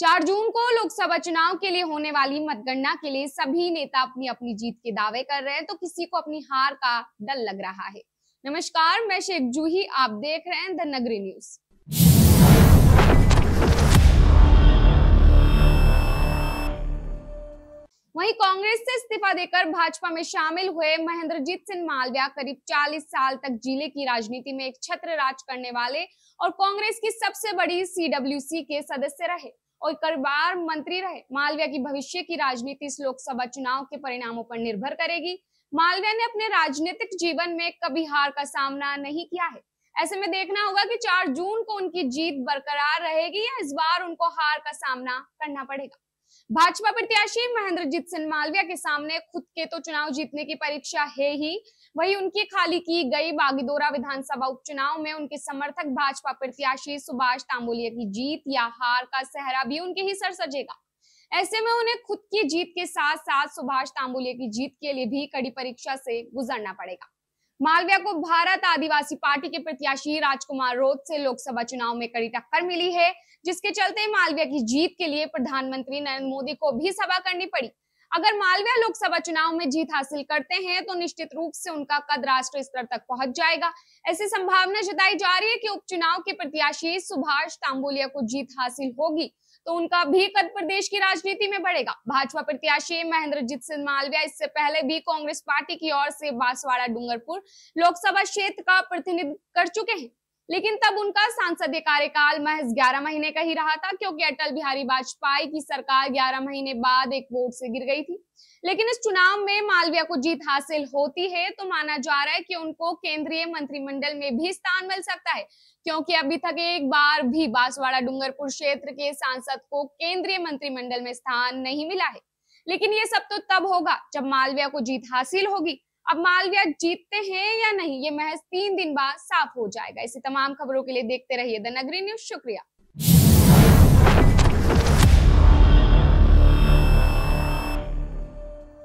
चार जून को लोकसभा चुनाव के लिए होने वाली मतगणना के लिए सभी नेता अपनी अपनी जीत के दावे कर रहे हैं तो किसी को अपनी हार का डर लग रहा है नमस्कार मैं शेख जूही आप देख रहे हैं द नगरी न्यूज वहीं कांग्रेस से इस्तीफा देकर भाजपा में शामिल हुए महेंद्रजीत सिंह मालविया करीब 40 साल तक जिले की राजनीति में एक छत्र राज करने वाले और कांग्रेस की सबसे बड़ी सीडब्ल्यूसी के सदस्य रहे और कई मंत्री रहे मालविया की भविष्य की राजनीति इस लोकसभा चुनाव के परिणामों पर निर्भर करेगी मालविया ने अपने राजनीतिक जीवन में कभी हार का सामना नहीं किया है ऐसे में देखना होगा कि 4 जून को उनकी जीत बरकरार रहेगी या इस बार उनको हार का सामना करना पड़ेगा भाजपा प्रत्याशी महेंद्रजीत सिंह मालविया के सामने खुद के तो चुनाव जीतने की परीक्षा है ही वहीं उनकी खाली की गई बागीदोरा विधानसभा उपचुनाव में उनके समर्थक भाजपा प्रत्याशी सुभाष तांबुलिया की जीत या हार का सहरा भी उनके ही सर सजेगा ऐसे में उन्हें खुद की जीत के साथ साथ सुभाष तांबुलिया की जीत के लिए भी कड़ी परीक्षा से गुजरना पड़ेगा मालविया को भारत आदिवासी पार्टी के प्रत्याशी राजकुमार रोत से लोकसभा चुनाव में कड़ी टक्कर मिली है जिसके चलते मालविया की जीत के लिए प्रधानमंत्री नरेंद्र मोदी को भी सभा करनी पड़ी अगर मालविया लोकसभा चुनाव में जीत हासिल करते हैं तो निश्चित रूप से उनका कद राष्ट्र स्तर तक पहुंच जाएगा ऐसी संभावना जताई जा रही है कि उपचुनाव के प्रत्याशी सुभाष तांबुलिया को जीत हासिल होगी तो उनका भी कद प्रदेश की राजनीति में बढ़ेगा भाजपा प्रत्याशी महेंद्रजीत सिंह मालविया इससे पहले भी कांग्रेस पार्टी की ओर से बांसवाड़ा डूंगरपुर लोकसभा क्षेत्र का प्रतिनिधित्व कर चुके हैं लेकिन तब उनका सांसदीय कार्यकाल महज 11 महीने का ही रहा था क्योंकि अटल बिहारी वाजपेयी की सरकार 11 महीने बाद एक वोट से गिर गई थी लेकिन इस चुनाव में मालविया को जीत हासिल होती है तो माना जा रहा है कि उनको केंद्रीय मंत्रिमंडल में भी स्थान मिल सकता है क्योंकि अभी तक एक बार भी बांसवाड़ा डूंगरपुर क्षेत्र के सांसद को केंद्रीय मंत्रिमंडल में स्थान नहीं मिला है लेकिन ये सब तो तब होगा जब मालविया को जीत हासिल होगी अब मालविया जीतते हैं या नहीं ये महज तीन दिन बाद साफ हो जाएगा इसी तमाम खबरों के लिए देखते रहिए द नगरी न्यूज शुक्रिया